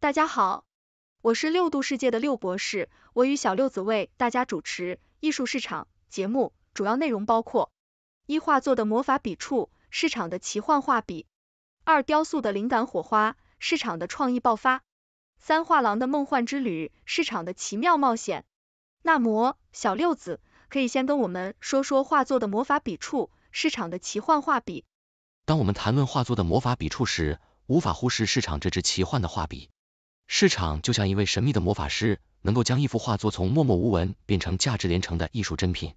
大家好，我是六度世界的六博士，我与小六子为大家主持艺术市场节目，主要内容包括：一、画作的魔法笔触，市场的奇幻画笔；二、雕塑的灵感火花，市场的创意爆发；三、画廊的梦幻之旅，市场的奇妙冒险。那么，小六子可以先跟我们说说画作的魔法笔触，市场的奇幻画笔。当我们谈论画作的魔法笔触时，无法忽视市场这支奇幻的画笔。市场就像一位神秘的魔法师，能够将一幅画作从默默无闻变成价值连城的艺术珍品。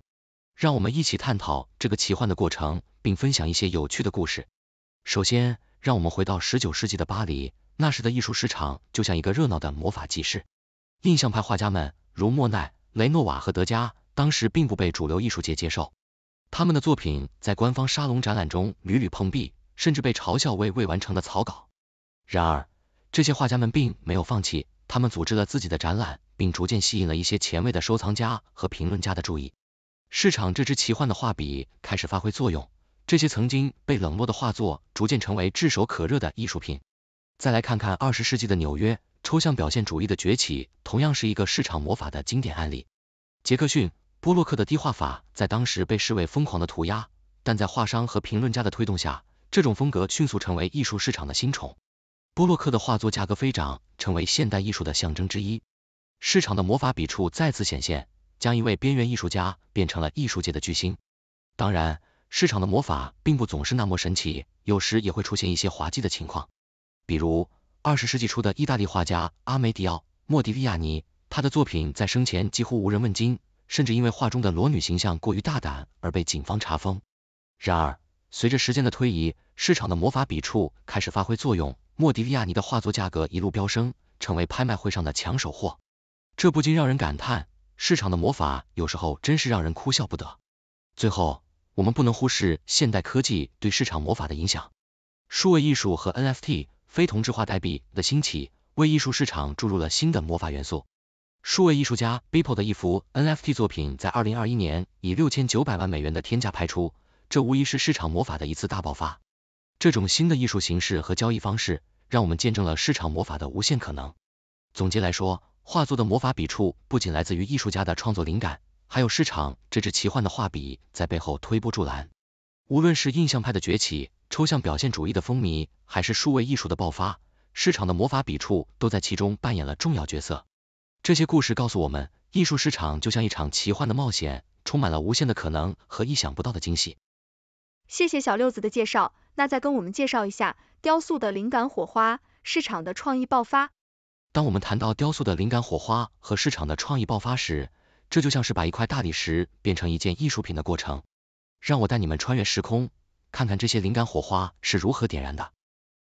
让我们一起探讨这个奇幻的过程，并分享一些有趣的故事。首先，让我们回到十九世纪的巴黎，那时的艺术市场就像一个热闹的魔法集市。印象派画家们如莫奈、雷诺瓦和德加，当时并不被主流艺术界接受，他们的作品在官方沙龙展览中屡屡碰壁，甚至被嘲笑为未完成的草稿。然而，这些画家们并没有放弃，他们组织了自己的展览，并逐渐吸引了一些前卫的收藏家和评论家的注意。市场这支奇幻的画笔开始发挥作用，这些曾经被冷落的画作逐渐成为炙手可热的艺术品。再来看看二十世纪的纽约，抽象表现主义的崛起同样是一个市场魔法的经典案例。杰克逊·波洛克的低画法在当时被视为疯狂的涂鸦，但在画商和评论家的推动下，这种风格迅速成为艺术市场的新宠。波洛克的画作价格飞涨，成为现代艺术的象征之一。市场的魔法笔触再次显现，将一位边缘艺术家变成了艺术界的巨星。当然，市场的魔法并不总是那么神奇，有时也会出现一些滑稽的情况。比如，二十世纪初的意大利画家阿梅迪奥·莫迪利亚尼，他的作品在生前几乎无人问津，甚至因为画中的裸女形象过于大胆而被警方查封。然而，随着时间的推移，市场的魔法笔触开始发挥作用。莫迪利亚尼的画作价格一路飙升，成为拍卖会上的抢手货。这不禁让人感叹，市场的魔法有时候真是让人哭笑不得。最后，我们不能忽视现代科技对市场魔法的影响。数位艺术和 NFT 非同质化代币的兴起，为艺术市场注入了新的魔法元素。数位艺术家 Beeple 的一幅 NFT 作品在二零二一年以六千九百万美元的天价拍出，这无疑是市场魔法的一次大爆发。这种新的艺术形式和交易方式，让我们见证了市场魔法的无限可能。总结来说，画作的魔法笔触不仅来自于艺术家的创作灵感，还有市场这支奇幻的画笔在背后推波助澜。无论是印象派的崛起、抽象表现主义的风靡，还是数位艺术的爆发，市场的魔法笔触都在其中扮演了重要角色。这些故事告诉我们，艺术市场就像一场奇幻的冒险，充满了无限的可能和意想不到的惊喜。谢谢小六子的介绍。那再跟我们介绍一下雕塑的灵感火花，市场的创意爆发。当我们谈到雕塑的灵感火花和市场的创意爆发时，这就像是把一块大理石变成一件艺术品的过程。让我带你们穿越时空，看看这些灵感火花是如何点燃的。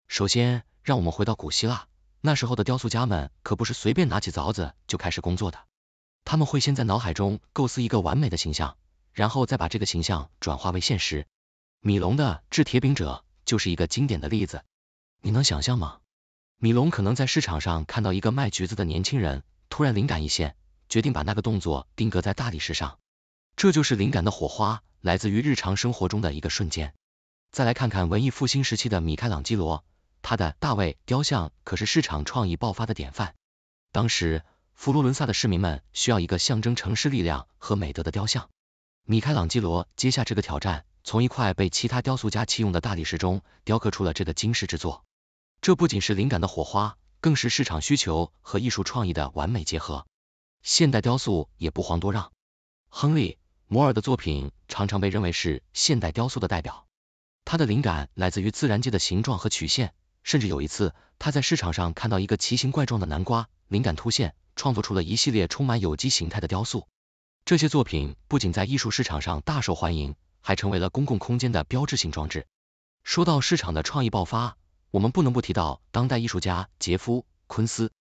首先，让我们回到古希腊，那时候的雕塑家们可不是随便拿起凿子就开始工作的，他们会先在脑海中构思一个完美的形象，然后再把这个形象转化为现实。米龙的制铁饼者就是一个经典的例子，你能想象吗？米龙可能在市场上看到一个卖橘子的年轻人，突然灵感一现，决定把那个动作定格在大理石上，这就是灵感的火花来自于日常生活中的一个瞬间。再来看看文艺复兴时期的米开朗基罗，他的大卫雕像可是市场创意爆发的典范。当时，佛罗伦萨的市民们需要一个象征城市力量和美德的雕像，米开朗基罗接下这个挑战。从一块被其他雕塑家弃用的大理石中雕刻出了这个惊世之作，这不仅是灵感的火花，更是市场需求和艺术创意的完美结合。现代雕塑也不遑多让，亨利·摩尔的作品常常被认为是现代雕塑的代表，他的灵感来自于自然界的形状和曲线，甚至有一次他在市场上看到一个奇形怪状的南瓜，灵感突现，创作出了一系列充满有机形态的雕塑。这些作品不仅在艺术市场上大受欢迎。还成为了公共空间的标志性装置。说到市场的创意爆发，我们不能不提到当代艺术家杰夫·昆斯，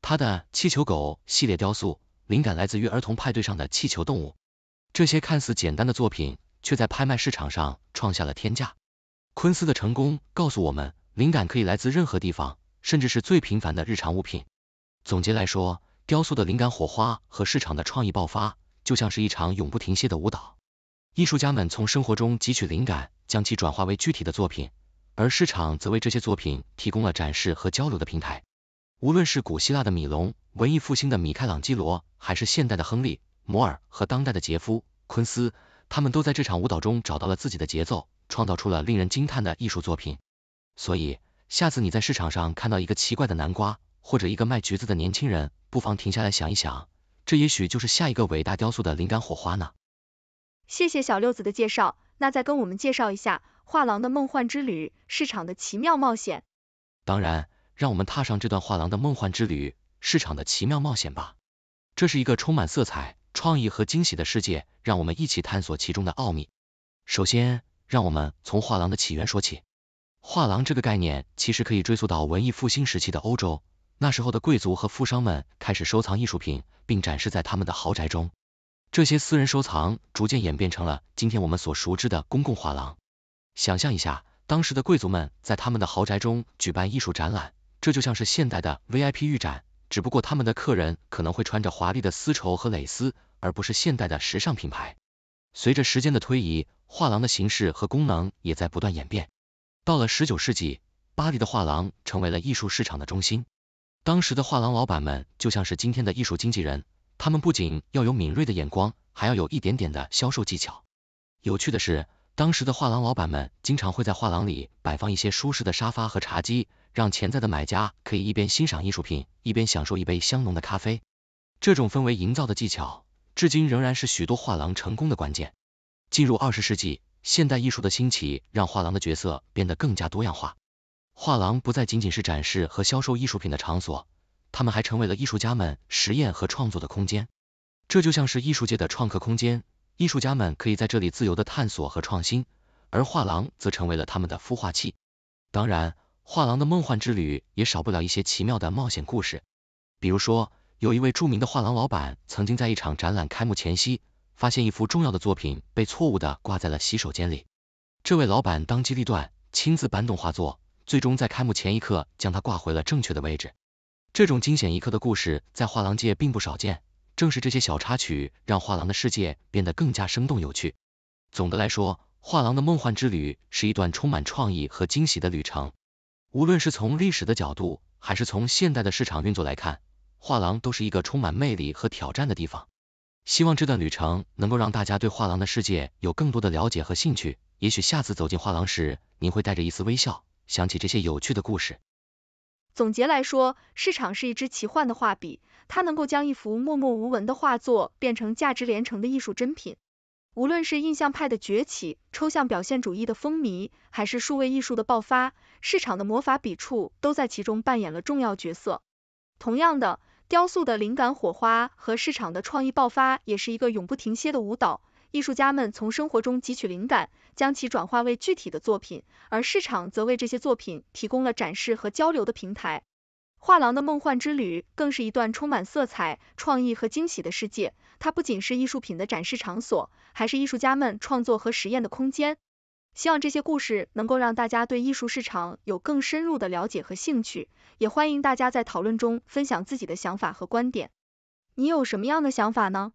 他的气球狗系列雕塑，灵感来自于儿童派对上的气球动物。这些看似简单的作品，却在拍卖市场上创下了天价。昆斯的成功告诉我们，灵感可以来自任何地方，甚至是最平凡的日常物品。总结来说，雕塑的灵感火花和市场的创意爆发，就像是一场永不停歇的舞蹈。艺术家们从生活中汲取灵感，将其转化为具体的作品，而市场则为这些作品提供了展示和交流的平台。无论是古希腊的米龙、文艺复兴的米开朗基罗，还是现代的亨利·摩尔和当代的杰夫·昆斯，他们都在这场舞蹈中找到了自己的节奏，创造出了令人惊叹的艺术作品。所以，下次你在市场上看到一个奇怪的南瓜，或者一个卖橘子的年轻人，不妨停下来想一想，这也许就是下一个伟大雕塑的灵感火花呢。谢谢小六子的介绍，那再跟我们介绍一下画廊的梦幻之旅，市场的奇妙冒险。当然，让我们踏上这段画廊的梦幻之旅，市场的奇妙冒险吧。这是一个充满色彩、创意和惊喜的世界，让我们一起探索其中的奥秘。首先，让我们从画廊的起源说起。画廊这个概念其实可以追溯到文艺复兴时期的欧洲，那时候的贵族和富商们开始收藏艺术品，并展示在他们的豪宅中。这些私人收藏逐渐演变成了今天我们所熟知的公共画廊。想象一下，当时的贵族们在他们的豪宅中举办艺术展览，这就像是现代的 VIP 预展，只不过他们的客人可能会穿着华丽的丝绸和蕾丝，而不是现代的时尚品牌。随着时间的推移，画廊的形式和功能也在不断演变。到了19世纪，巴黎的画廊成为了艺术市场的中心，当时的画廊老板们就像是今天的艺术经纪人。他们不仅要有敏锐的眼光，还要有一点点的销售技巧。有趣的是，当时的画廊老板们经常会在画廊里摆放一些舒适的沙发和茶几，让潜在的买家可以一边欣赏艺术品，一边享受一杯香浓的咖啡。这种氛围营造的技巧，至今仍然是许多画廊成功的关键。进入二十世纪，现代艺术的兴起让画廊的角色变得更加多样化。画廊不再仅仅是展示和销售艺术品的场所。他们还成为了艺术家们实验和创作的空间，这就像是艺术界的创客空间，艺术家们可以在这里自由的探索和创新，而画廊则成为了他们的孵化器。当然，画廊的梦幻之旅也少不了一些奇妙的冒险故事。比如说，有一位著名的画廊老板曾经在一场展览开幕前夕，发现一幅重要的作品被错误的挂在了洗手间里。这位老板当机立断，亲自搬动画作，最终在开幕前一刻将它挂回了正确的位置。这种惊险一刻的故事在画廊界并不少见，正是这些小插曲让画廊的世界变得更加生动有趣。总的来说，画廊的梦幻之旅是一段充满创意和惊喜的旅程。无论是从历史的角度，还是从现代的市场运作来看，画廊都是一个充满魅力和挑战的地方。希望这段旅程能够让大家对画廊的世界有更多的了解和兴趣。也许下次走进画廊时，您会带着一丝微笑，想起这些有趣的故事。总结来说，市场是一支奇幻的画笔，它能够将一幅默默无闻的画作变成价值连城的艺术珍品。无论是印象派的崛起、抽象表现主义的风靡，还是数位艺术的爆发，市场的魔法笔触都在其中扮演了重要角色。同样的，雕塑的灵感火花和市场的创意爆发也是一个永不停歇的舞蹈。艺术家们从生活中汲取灵感，将其转化为具体的作品，而市场则为这些作品提供了展示和交流的平台。画廊的梦幻之旅更是一段充满色彩、创意和惊喜的世界。它不仅是艺术品的展示场所，还是艺术家们创作和实验的空间。希望这些故事能够让大家对艺术市场有更深入的了解和兴趣，也欢迎大家在讨论中分享自己的想法和观点。你有什么样的想法呢？